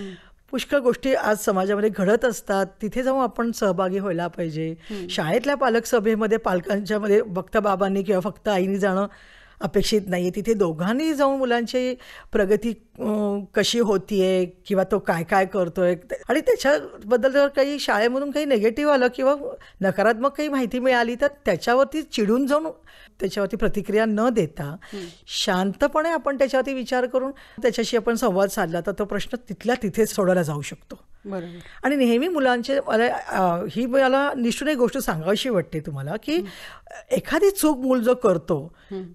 पुष्कळ गोष्टी आज समाजामध्ये घडत असतात तिथे जाऊन आपण सहभागी व्हायला पाहिजे शाळेतल्या पालक सभेमध्ये पालकांच्या मध्ये फक्त बाबांनी किंवा फक्त आईने जाणं अपेक्षित नाही आहे तिथे दोघांनी जाऊन मुलांची प्रगती कशी आहे किंवा तो काय काय करतोय आणि त्याच्याबद्दल जर काही शाळेमधून काही निगेटिव्ह आलं किंवा नकारात्मक काही माहिती मिळाली तर त्याच्यावरती चिडून जाऊन त्याच्यावरती प्रतिक्रिया न देता शांतपणे आपण त्याच्यावरती विचार करून त्याच्याशी आपण संवाद साधला तर तो प्रश्न तिथल्या तिथेच सोडवला जाऊ शकतो आणि नेहमी मुलांचे मला ही मला निष्ठून एक गोष्ट सांगावीशी वाटते तुम्हाला की एखादी चूक मूल जो करतो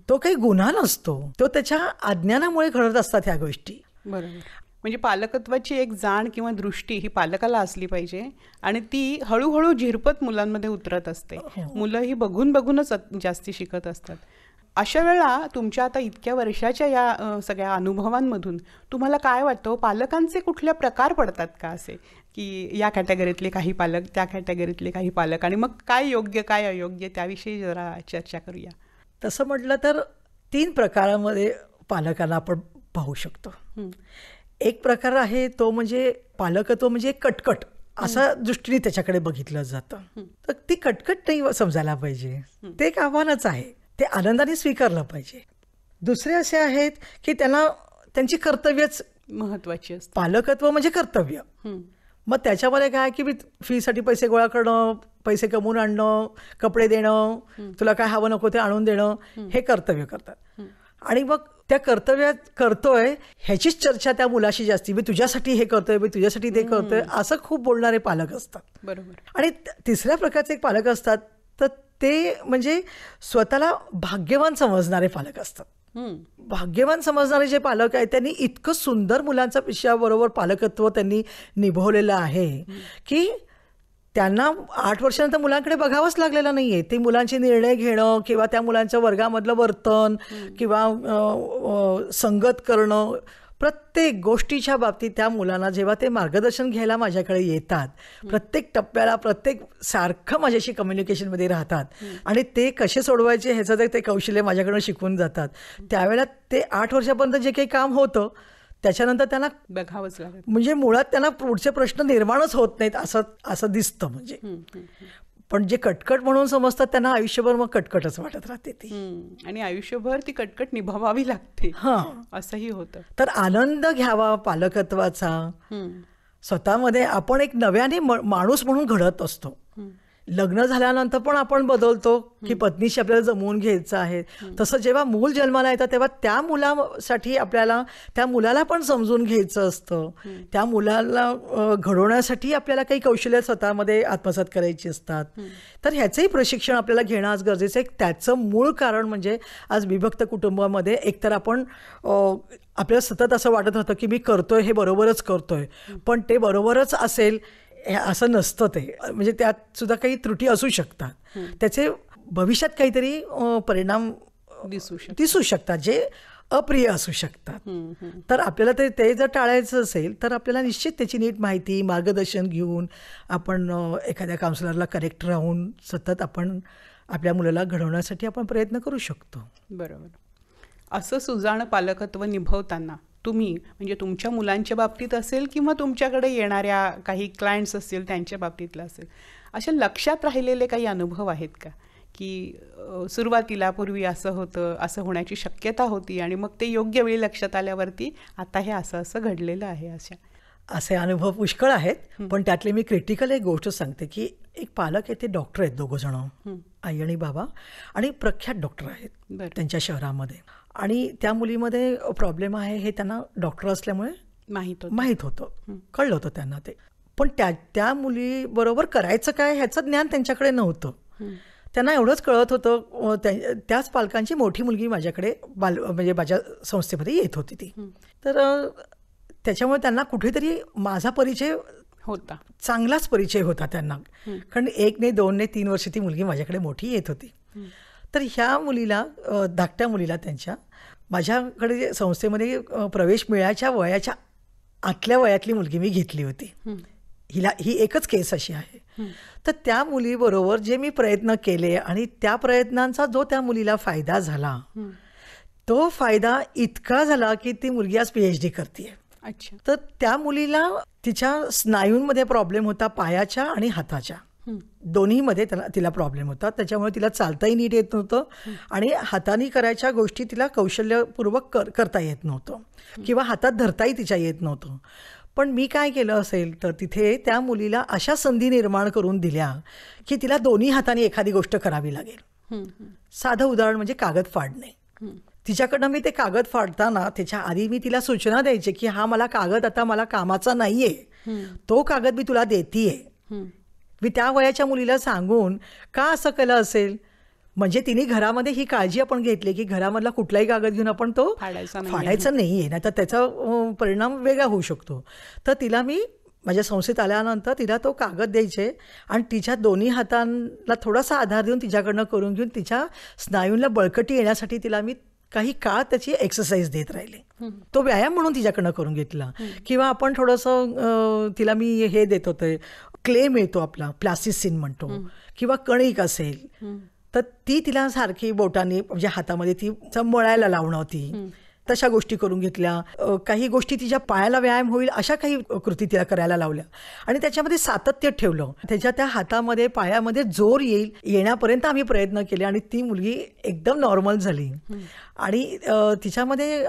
तो काही गुन्हा नसतो तो त्याच्या अज्ञानामुळे घडत असतात ह्या गोष्टी बरोबर म्हणजे पालकत्वाची एक जाण किंवा दृष्टी ही पालकाला असली पाहिजे आणि ती हळूहळू झिरपत मुलांमध्ये उतरत असते हो. मुलं ही बघून बघूनच जास्ती शिकत असतात अशा वेळा तुमच्या आता इतक्या वर्षाच्या या सगळ्या अनुभवांमधून तुम्हाला काय वाटतं पालकांचे कुठल्या प्रकार पडतात का असे की या कॅटेगरीतले काही पालक त्या कॅटेगरीतले काही पालक आणि मग काय योग्य काय अयोग्य त्याविषयी जरा चर्चा करूया तसं म्हटलं तर तीन प्रकारामध्ये पालकांना आपण पाहू शकतो एक प्रकार आहे तो म्हणजे पालकत्व म्हणजे कटकट असा दृष्टीने त्याच्याकडे बघितलं जातं तर ती कटकट नाही समजायला पाहिजे ते एक आव्हानच आहे ते आनंदाने स्वीकारलं पाहिजे दुसरे असे आहेत की त्यांना त्यांची कर्तव्यच महत्वाची पालकत्व म्हणजे कर्तव्य मग त्याच्यामध्ये काय की मी फीसाठी पैसे गोळा करणं पैसे कमवून आणणं कपडे देणं तुला काय हवं नको ते आणून देणं हे कर्तव्य करतात आणि मग त्या कर्तव्यात करतोय ह्याचीच चर्चा त्या मुलाशी जास्ती मी तुझ्यासाठी हे करतोय मी तुझ्यासाठी ते करतोय असं खूप बोलणारे पालक असतात बरोबर आणि तिसऱ्या प्रकारचे एक पालक असतात तर ते म्हणजे स्वतःला भाग्यवान समजणारे पालक असतात भाग्यवान समजणारे जे पालक आहेत त्यांनी इतकं सुंदर मुलांचा विषयाबरोबर पालकत्व त्यांनी निभवलेलं आहे की त्यांना आठ वर्षानंतर मुलांकडे बघावंच लागलेलं नाही आहे ते मुलांचे निर्णय घेणं किंवा त्या मुलांच्या वर्गामधलं वर्तन किंवा संगत करणं प्रत्येक गोष्टीच्या बाबतीत त्या मुलांना जेव्हा ते मार्गदर्शन घ्यायला माझ्याकडे येतात प्रत्येक टप्प्याला प्रत्येक सारखं माझ्याशी कम्युनिकेशनमध्ये राहतात आणि ते कसे सोडवायचे ह्याचं जर ते कौशल्य माझ्याकडून शिकून जातात त्यावेळेला ते आठ वर्षापर्यंत जे काही काम होतं त्याच्यानंतर त्यांना बघावंच लागत म्हणजे मुळात त्यांना पुढचे प्रश्न निर्माणच होत नाहीत असं असं दिसतं म्हणजे पण जे कटकट म्हणून समजतात त्यांना आयुष्यभर मग कटकटच वाटत राहते ती आणि आयुष्यभर ती कटकट निभावावी लागते हा असंही होतं तर आनंद घ्यावा पालकत्वाचा स्वतःमध्ये आपण एक नव्याने माणूस म्हणून घडत असतो लग्न झाल्यानंतर पण आपण बदलतो की पत्नीशी आपल्याला जमवून घ्यायचं आहे तसं जेव्हा मूल जन्माला येतं तेव्हा त्या मुलासाठी आपल्याला त्या मुलाला पण समजून घ्यायचं असतं त्या मुलाला घडवण्यासाठी आपल्याला काही कौशल्य स्वतःमध्ये आत्मसात करायची असतात तर ह्याचंही प्रशिक्षण आपल्याला घेणं आज गरजेचं आहे त्याचं मूळ कारण म्हणजे आज विभक्त कुटुंबामध्ये एकतर आपण आपल्याला सतत असं वाटत होतं की मी करतोय हे बरोबरच करतोय पण ते बरोबरच असेल हे असं नसतं ते म्हणजे त्यात सुद्धा काही त्रुटी असू शकतात त्याचे भविष्यात काहीतरी परिणाम दिसू दिसू शकतात जे अप्रिय असू शकतात तर आपल्याला ते ते जर टाळायचं असेल तर आपल्याला निश्चित त्याची नीट माहिती मार्गदर्शन घेऊन आपण एखाद्या काउन्सिलरला करेक्ट राहून सतत आपण आपल्या मुलाला घडवण्यासाठी आपण प्रयत्न करू शकतो बरोबर असं सुजाण पालकत्व निभवताना तुम्ही म्हणजे तुमच्या मुलांच्या बाबतीत असेल किंवा तुमच्याकडे येणाऱ्या काही क्लायंट्स असतील त्यांच्या बाबतीतला असेल अशा लक्षात राहिलेले काही अनुभव आहेत का की सुरुवातीला पूर्वी असं होतं असं होण्याची शक्यता होती आणि मग ते योग्य वेळी लक्षात आल्यावरती आता हे असं असं घडलेलं आहे अशा असे अनुभव पुष्कळ आहेत पण त्यातली मी क्रिटिकल एक गोष्ट सांगते की एक पालक आहे ते डॉक्टर आहेत दोघं जण आई आणि बाबा आणि प्रख्यात डॉक्टर आहेत त्यांच्या शहरामध्ये आणि त्या मुलीमध्ये प्रॉब्लेम आहे हे त्यांना डॉक्टर असल्यामुळे माहीत माहीत होतं कळलं होतं त्यांना ते पण त्या त्या मुलीबरोबर करायचं काय ह्याचं ज्ञान त्यांच्याकडे नव्हतं त्यांना एवढंच कळत होतं त्याच पालकांची मोठी मुलगी माझ्याकडे बाल म्हणजे माझ्या संस्थेमध्ये येत होती ती तर त्याच्यामुळे त्यांना कुठेतरी माझा परिचय होता चांगलाच परिचय होता त्यांना कारण एक ने दोन ने तीन वर्ष ती मुलगी माझ्याकडे मोठी येत होती तर ह्या मुलीला धाकट्या मुलीला त्यांच्या माझ्याकडे जे संस्थेमध्ये प्रवेश मिळायच्या वयाच्या आतल्या वयातली मुलगी मी घेतली होती हिला ही एकच केस अशी आहे तर त्या मुलीबरोबर जे मी प्रयत्न केले आणि त्या प्रयत्नांचा जो त्या मुलीला फायदा झाला तो फायदा इतका झाला की ती मुलगी आज पी एच डी करते अच्छा तर त्या मुलीला तिच्या स्नायूंमध्ये प्रॉब्लेम होता पायाच्या आणि हाताच्या दोन्हीमध्ये त्याला तिला प्रॉब्लेम होता त्याच्यामुळे तिला चालताही नीट येत नव्हतं आणि हाताने करायच्या गोष्टी तिला कौशल्यपूर्वक कर करता येत नव्हतं किंवा हातात धरताही तिच्या येत नव्हतं पण मी काय केलं असेल तर तिथे त्या मुलीला अशा संधी निर्माण करून दिल्या की तिला दोन्ही हाताने एखादी गोष्ट करावी लागेल साधं उदाहरण म्हणजे कागद फाडणे तिच्याकडनं मी ते कागद फाडताना त्याच्या आधी मी तिला सूचना द्यायची की हा मला कागद आता मला कामाचा नाहीये तो कागद मी तुला देतीये मी त्या वयाच्या मुलीला सांगून का असं केलं असेल म्हणजे तिने घरामध्ये ही काळजी आपण घेतली की घरामधला कुठलाही कागद घेऊन आपण तो फाडायचा नाही आहे ना तर त्याचा परिणाम वेगळा होऊ शकतो तर तिला मी माझ्या संस्थेत आल्यानंतर तिला तो कागद द्यायचे आणि तिच्या दोन्ही हातांना थोडासा आधार देऊन तिच्याकडनं करून घेऊन तिच्या स्नायूंना बळकटी येण्यासाठी तिला मी काही काळ त्याची एक्सरसाइज देत राहिले तो व्यायाम म्हणून तिच्याकडनं करून घेतला किंवा आपण थोडंसं तिला मी हे देत होते क्ले मिळतो आपला प्लासिसिन म्हणतो किंवा कणिक असेल तर ती तिला सारखी बोटाने म्हणजे हातामध्ये ती मळायला लावणं होती तशा गोष्टी करून घेतल्या काही गोष्टी तिच्या पायाला व्यायाम होईल अशा काही कृती तिला करायला लावल्या आणि त्याच्यामध्ये सातत्य ठेवलं त्याच्या त्या हातामध्ये पायामध्ये जोर येईल येण्यापर्यंत आम्ही प्रयत्न केले आणि ती मुलगी एकदम नॉर्मल झाली आणि तिच्यामध्ये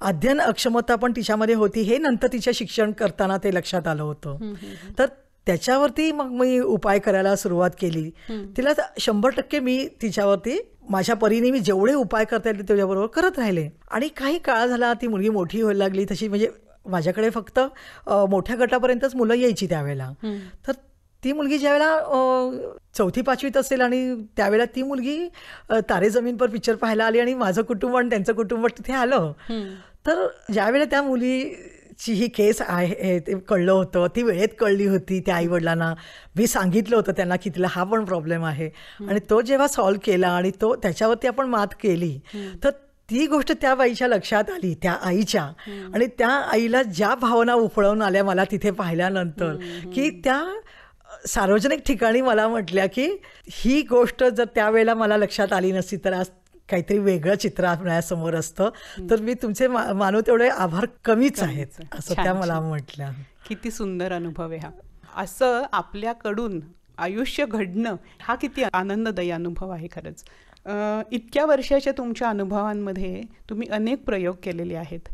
अध्ययन अक्षमता पण तिच्यामध्ये होती हे नंतर तिच्या शिक्षण करताना ते लक्षात आलं होतं तर त्याच्यावरती मग मी उपाय करायला सुरुवात केली तिला शंभर टक्के मी तिच्यावरती माझ्या परीने मी जेवढे उपाय करता येतील तेवढ्याबरोबर करत राहिले आणि काही काळ झाला ती मुलगी मोठी व्हायला लागली तशी म्हणजे माझ्याकडे फक्त मोठ्या गटापर्यंतच मुलं यायची त्यावेळेला तर ती मुलगी ज्यावेळेला चौथी पाचवीत असेल आणि त्यावेळेला ती मुलगी तारे जमीनपर पिक्चर पाहायला आली आणि माझं कुटुंब आणि त्यांचं कुटुंब तिथे आलं तर ज्यावेळेला त्या मुली ची ही केस आहे ते कळलं होतं ती वेळेत कळली होती त्या आईवडिलांना मी सांगितलं होतं त्यांना की तिला हा पण प्रॉब्लेम आहे आणि तो जेव्हा सॉल्व्ह केला आणि तो त्याच्यावरती आपण मात केली तर ती गोष्ट त्या बाईच्या लक्षात आली त्या आईच्या आणि त्या आईला ज्या भावना उफळवून आल्या मला तिथे पाहिल्यानंतर की त्या सार्वजनिक ठिकाणी मला म्हटल्या की ही गोष्ट जर त्यावेळेला मला लक्षात आली नसती तर आज काहीतरी वेगळं चित्र आपल्यासमोर असतं तर मी तुमचे मानव तेवढे आभार कमीच आहेत असं त्या मला म्हटलं किती सुंदर अनुभव आहे हा असं आपल्याकडून आयुष्य घडणं हा किती आनंददायी अनुभव आहे खरंच इतक्या वर्षाच्या तुमच्या अनुभवांमध्ये तुम्ही अनेक प्रयोग केलेले आहेत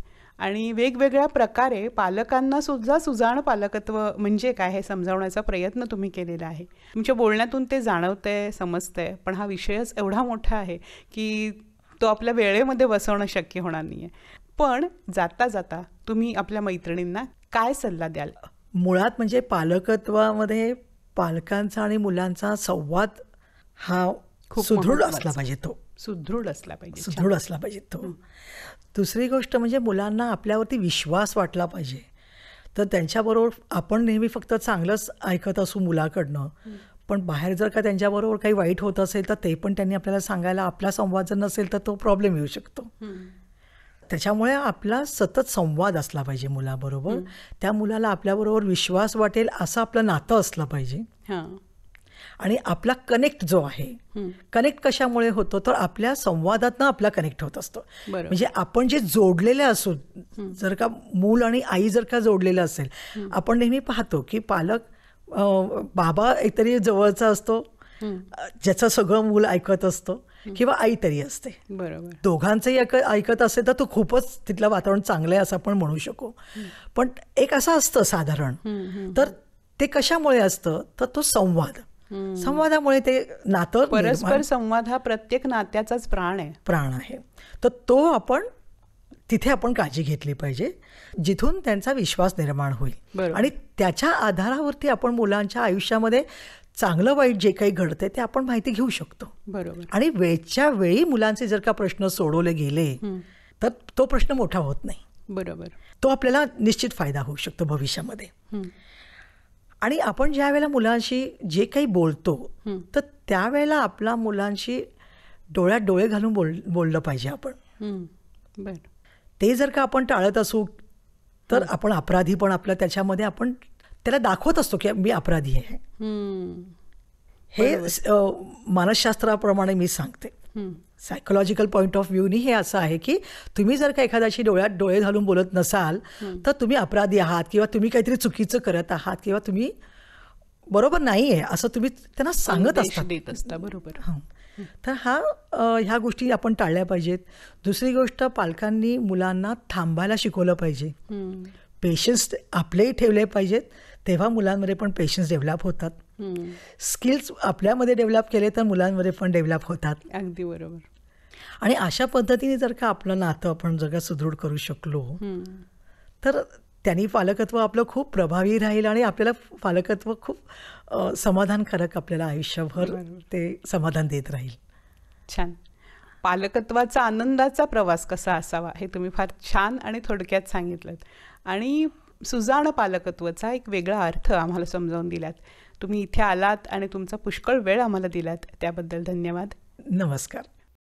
आणि वेगवेगळ्या प्रकारे पालकांना सुद्धा सुजाण पालकत्व म्हणजे काय हे समजावण्याचा प्रयत्न तुम्ही केलेला आहे तुमच्या बोलण्यातून ते जाणवतंय समजतंय पण हा विषयच एवढा मोठा आहे की तो आपल्या वेळेमध्ये बसवणं शक्य होणार नाही पण जाता जाता तुम्ही आपल्या मैत्रिणींना काय सल्ला द्याल मुळात म्हणजे पालकत्वामध्ये पालकांचा आणि मुलांचा संवाद हा खूप सुदृढ असला पाहिजे तो सुदृढ असला पाहिजे सुदृढ असला पाहिजे तो दुसरी गोष्ट म्हणजे मुलांना आपल्यावरती विश्वास वाटला पाहिजे तर त्यांच्याबरोबर आपण नेहमी फक्त चांगलंच ऐकत असू मुलाकडनं पण बाहेर जर का त्यांच्याबरोबर काही वाईट होत असेल तर ते पण त्यांनी आपल्याला सांगायला आपला संवाद जर नसेल तर तो प्रॉब्लेम येऊ शकतो त्याच्यामुळे आपला सतत संवाद असला पाहिजे मुलाबरोबर त्या मुलाला आपल्याबरोबर विश्वास वाटेल असं आपलं नातं असलं पाहिजे आणि आपला कनेक्ट जो आहे कनेक्ट कशामुळे होतो तर आपल्या संवादातनं आपला कनेक्ट होत असतो म्हणजे आपण जे जोडलेले असू जर का मूल आणि आई जर का जोडलेलं असेल आपण नेहमी पाहतो की पालक बाबा एकतरी जवळचा असतो ज्याचं सगळं मूल ऐकत असतो किंवा आई तरी असते बरोबर दोघांचंही ऐकत असेल तर तो खूपच तिथलं वातावरण चांगलं आहे असं आपण म्हणू शकू पण एक असं असतं साधारण तर ते कशामुळे असतं तर तो संवाद संवादामुळे ते नातं परस्पर संवाद हा प्रत्येक नात्याचाच प्राण आहे प्राण आहे तर तो आपण तिथे आपण काळजी घेतली पाहिजे जिथून त्यांचा विश्वास निर्माण होईल आणि त्याच्या आधारावरती आपण मुलांच्या आयुष्यामध्ये चांगलं वाईट जे काही घडते ते आपण माहिती घेऊ शकतो बरोबर आणि वेळच्या वेळी मुलांचे जर का प्रश्न सोडवले गेले तर तो प्रश्न मोठा होत नाही बरोबर तो आपल्याला निश्चित फायदा होऊ शकतो भविष्यामध्ये आणि आपण ज्या वेळेला मुलांशी जे काही बोलतो तर त्यावेळेला आपला मुलांशी डोळ्यात डोळे घालून बोल बोललं पाहिजे आपण ते जर का आपण टाळत असू तर आपण अपराधी पण आपल्या त्याच्यामध्ये आपण त्याला दाखवत असतो की मी अपराधी आहे हे मानसशास्त्राप्रमाणे मी सांगते सायकोलॉजिकल पॉईंट ऑफ व्ह्यूनी हे असं आहे की तुम्ही जर का एखाद्याशी डोळ्यात डोळे घालून बोलत नसाल तर तुम्ही अपराधी आहात किंवा तुम्ही काहीतरी चुकीचं करत आहात किंवा तुम्ही बरोबर नाही आहे असं तुम्ही त्यांना सांगत असता देत असता बरोबर तर हा ह्या गोष्टी आपण टाळल्या पाहिजेत दुसरी गोष्ट पालकांनी मुलांना थांबायला शिकवलं पाहिजे पेशन्स आपलेही ठेवले पाहिजेत तेव्हा मुलांमध्ये पण पेशन्स डेव्हलप होतात स्किल्स आपल्यामध्ये डेव्हलप केले तर मुलांमध्ये पण डेव्हलप होतात अगदी बरोबर आणि अशा पद्धतीने जर का आपलं नातं आपण जर सुदृढ करू शकलो तर त्यांनी पालकत्व आपलं खूप प्रभावी राहील आणि आपल्याला पालकत्व खूप समाधानकारक आपल्याला आयुष्यभर ते समाधान देत राहील छान पालकत्वाचा आनंदाचा प्रवास कसा असावा हे तुम्ही फार छान आणि थोडक्यात सांगितलं आणि सुजाण पालकत्वाचा एक वेगळा अर्थ आम्हाला समजावून दिलात तुम्ही इथे आलात आणि तुमचा पुष्कळ वेळ आम्हाला दिलात त्याबद्दल धन्यवाद नमस्कार